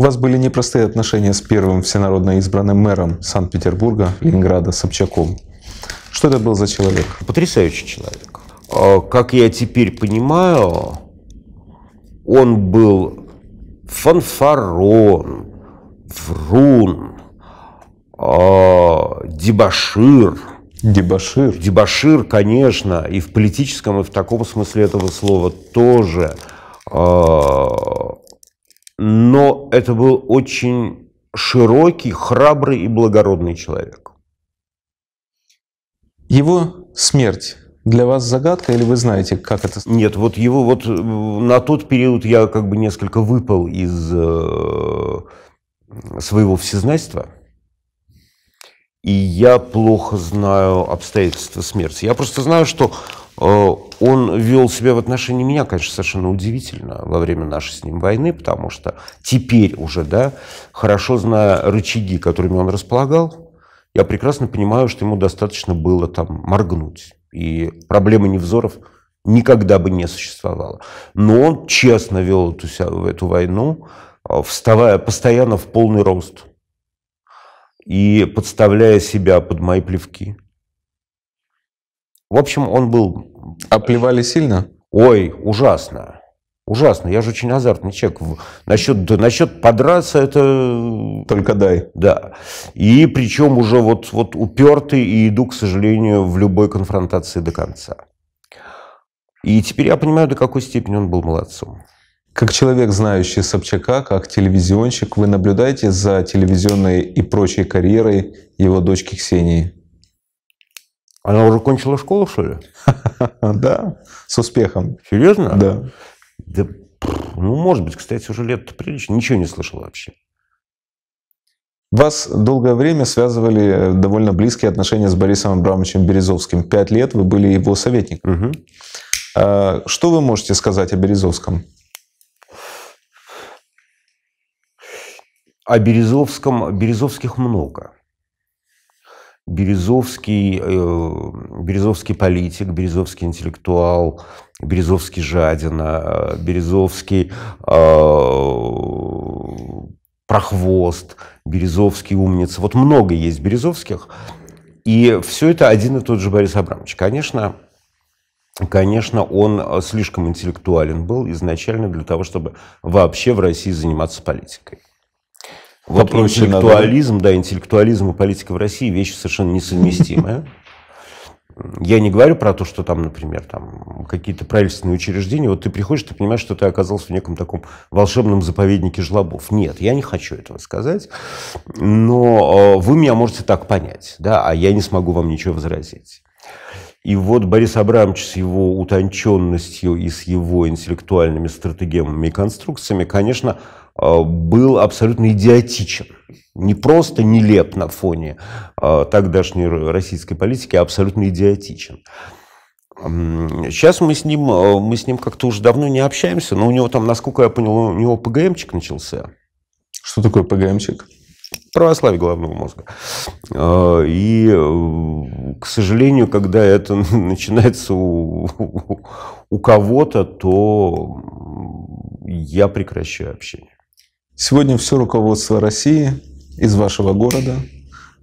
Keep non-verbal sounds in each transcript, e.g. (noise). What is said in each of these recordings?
У вас были непростые отношения с первым всенародно избранным мэром Санкт-Петербурга, Ленинграда, Собчаком. Что это был за человек? Потрясающий человек. А, как я теперь понимаю, он был фанфарон, врун, а, дебашир. Дебашир. Дебашир, конечно, и в политическом, и в таком смысле этого слова тоже. А, но это был очень широкий, храбрый и благородный человек. Его смерть для вас загадка или вы знаете, как это? Нет, вот его вот э, на тот период я как бы несколько выпал из э, своего всезнайства, и я плохо знаю обстоятельства смерти. Я просто знаю, что Э, он вел себя в отношении меня, конечно, совершенно удивительно во время нашей с ним войны, потому что теперь уже, да, хорошо зная рычаги, которыми он располагал, я прекрасно понимаю, что ему достаточно было там моргнуть. И проблемы невзоров никогда бы не существовало. Но он честно вел эту, эту войну, э, вставая постоянно в полный рост и подставляя себя под мои плевки. В общем, он был... Оплевали а сильно? Ой, ужасно. Ужасно. Я же очень азартный человек. Насчет, насчет подраться это... Только дай. Да. И причем уже вот, вот упертый и иду, к сожалению, в любой конфронтации до конца. И теперь я понимаю, до какой степени он был молодцом. Как человек, знающий Собчака, как телевизионщик, вы наблюдаете за телевизионной и прочей карьерой его дочки Ксении? Она уже кончила школу, что ли? (laughs) Да, с успехом. Серьезно? Да. Да, ну, может быть, кстати, уже лет прилично. Ничего не слышал вообще. Вас долгое время связывали довольно близкие отношения с Борисом Абрамовичем Березовским. Пять лет вы были его советником. Угу. Что вы можете сказать о Березовском? О Березовском, Березовских много. Березовский, э, Березовский политик, Березовский интеллектуал, Березовский жадина, Березовский э, прохвост, Березовский умница. Вот много есть Березовских. И все это один и тот же Борис Абрамович. Конечно, Конечно, он э, слишком интеллектуален был изначально для того, чтобы вообще в России заниматься политикой. Вот Попроще интеллектуализм, надо. да, интеллектуализм и политика в России вещи совершенно несовместимые. Я не говорю про то, что там, например, там какие-то правительственные учреждения. Вот ты приходишь, ты понимаешь, что ты оказался в неком таком волшебном заповеднике жлобов. Нет, я не хочу этого сказать. Но э, вы меня можете так понять, да, а я не смогу вам ничего возразить. И вот Борис Абрамович с его утонченностью и с его интеллектуальными стратегиями и конструкциями, конечно, а, был абсолютно идиотичен. Не просто нелеп на фоне а, тогдашней российской политики, а абсолютно идиотичен. Сейчас мы с ним, а, мы с ним как-то уже давно не общаемся, но у него там, насколько я понял, у него ПГМчик начался. Что такое ПГМчик? православие головного мозга. А, и, э, к сожалению, когда это (laughs) начинается у, у кого-то, то я прекращаю общение. Сегодня все руководство России из вашего города.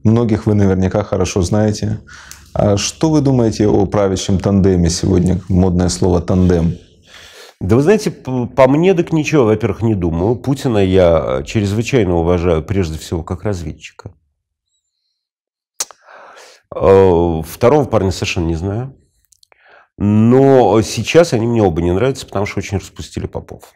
Многих вы наверняка хорошо знаете. А что вы думаете о правящем тандеме сегодня? Модное слово «тандем». Да вы знаете, по мне так ничего, во-первых, не думаю. Путина я э, чрезвычайно уважаю, прежде всего, как разведчика. Э, второго парня совершенно не знаю. Но сейчас они мне оба не нравятся, потому что очень распустили попов.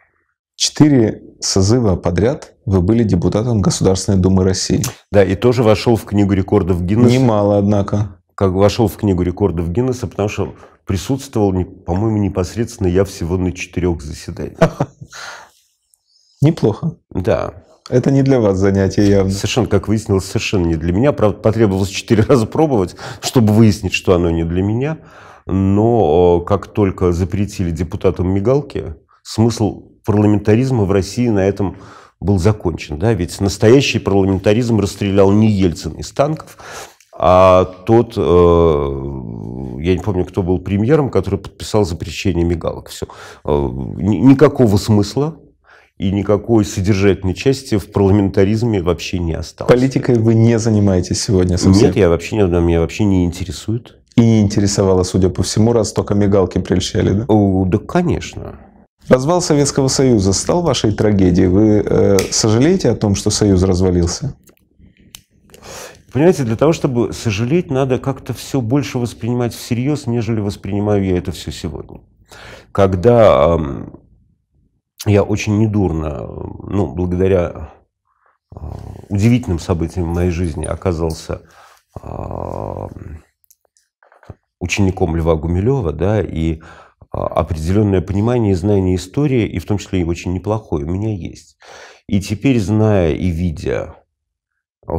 Четыре созыва подряд вы были депутатом Государственной Думы России. Да, и тоже вошел в Книгу рекордов Гиннесса. Немало, однако. Как вошел в Книгу рекордов Гиннесса, потому что присутствовал, по-моему, непосредственно я всего на четырех заседаниях. (laughs) Неплохо. Да. Это не для вас занятие явно. Совершенно, как выяснилось, совершенно не для меня. Правда, потребовалось четыре (laughs) раза пробовать, чтобы выяснить, что оно не для меня. Но э, как только запретили депутатам мигалки, смысл парламентаризма в России на этом был закончен. Да? Ведь настоящий парламентаризм расстрелял не Ельцин из танков, а тот э, я не помню, кто был премьером, который подписал запрещение мигалок. Все. Э, никакого смысла и никакой содержательной части в парламентаризме вообще не осталось. Политикой вы не занимаетесь сегодня совсем? Нет, я вообще не, меня вообще не интересует. И не интересовало, судя по всему, раз только мигалки прельщали, да? О, да, конечно. Развал Советского Союза стал вашей трагедией? Вы э, сожалеете о том, что Союз развалился? Понимаете, для того, чтобы сожалеть, надо как-то все больше воспринимать всерьез, нежели воспринимаю я это все сегодня. Когда я очень недурно, ну, благодаря а, удивительным событиям в моей жизни оказался а, учеником Льва Гумилева, да, и а, определенное понимание и знание истории, и в том числе и очень неплохое, у меня есть. И теперь, зная и видя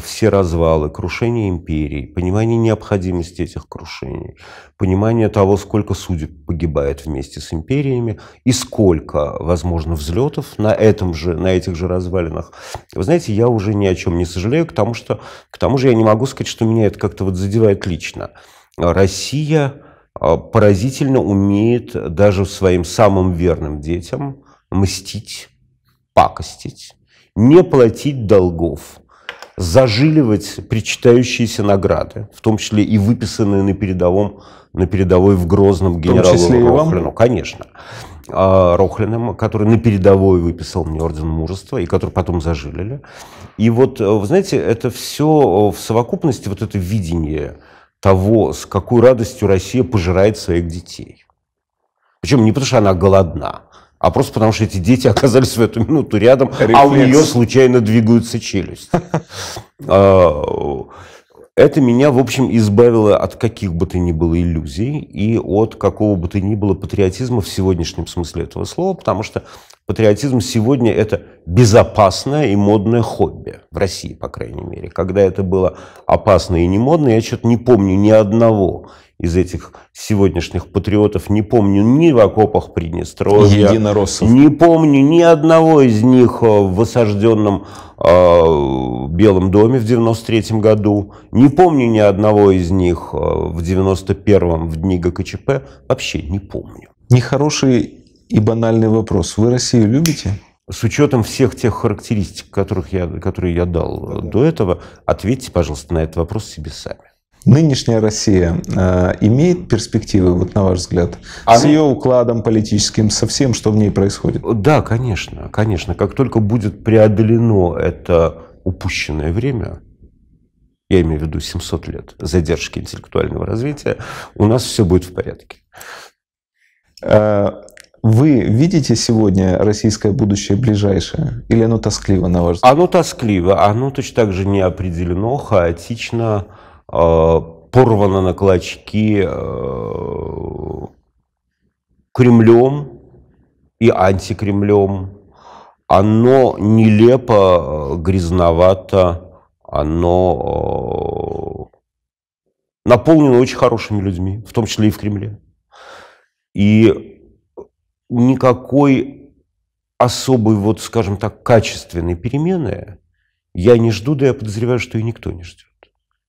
все развалы, крушение империй, понимание необходимости этих крушений, понимание того, сколько судеб погибает вместе с империями и сколько, возможно, взлетов на, этом же, на этих же развалинах. Вы знаете, я уже ни о чем не сожалею, к тому, что, к тому же я не могу сказать, что меня это как-то вот задевает лично. Россия а, поразительно умеет даже своим самым верным детям мстить, пакостить, не платить долгов – зажиливать причитающиеся награды, в том числе и выписанные на передовом, на передовой в Грозном генералу Рохлину, конечно. А, Рохлиным, который на передовой выписал мне орден мужества, и который потом зажилили. И вот, э, вы знаете, это все э, в совокупности, вот это видение того, с какой радостью Россия пожирает своих детей. Причем не потому, что она голодна, а просто потому что эти дети (laughs) оказались в эту минуту рядом, а у нее случайно двигаются челюсть. (laughs) А, это меня, в общем, избавило от каких бы то ни было иллюзий и от какого бы то ни было патриотизма в сегодняшнем смысле этого слова, потому что патриотизм сегодня – это безопасное и модное хобби, в России, по крайней мере. Когда это было опасно и не модно, я что-то не помню ни одного из этих сегодняшних патриотов не помню ни в окопах Приднестровья, Единороссов. не помню ни одного из них э, в осажденном э, Белом доме в 93 году, не помню ни одного из них э, в 91-м в дни ГКЧП, вообще не помню. Нехороший и банальный вопрос. Вы Россию любите? С учетом всех тех характеристик, которых я, которые я дал да. Э, до этого, ответьте, пожалуйста, на этот вопрос себе сами. Нынешняя Россия э, имеет перспективы, вот на ваш взгляд, а с ее укладом политическим, со всем, что в ней происходит? Да, конечно, конечно. Как только будет преодолено это упущенное время, я имею в виду 700 лет задержки интеллектуального развития, у нас все будет в порядке. Э, вы видите сегодня российское будущее ближайшее? Или оно тоскливо, на ваш взгляд? Оно тоскливо, оно точно так же не хаотично, Э, порвана на клочки э, Кремлем и антикремлем. Оно нелепо, э, грязновато, оно наполнено очень хорошими людьми, в том числе и в Кремле. И никакой особой, вот скажем так, качественной перемены я не жду, да я подозреваю, что и никто не ждет.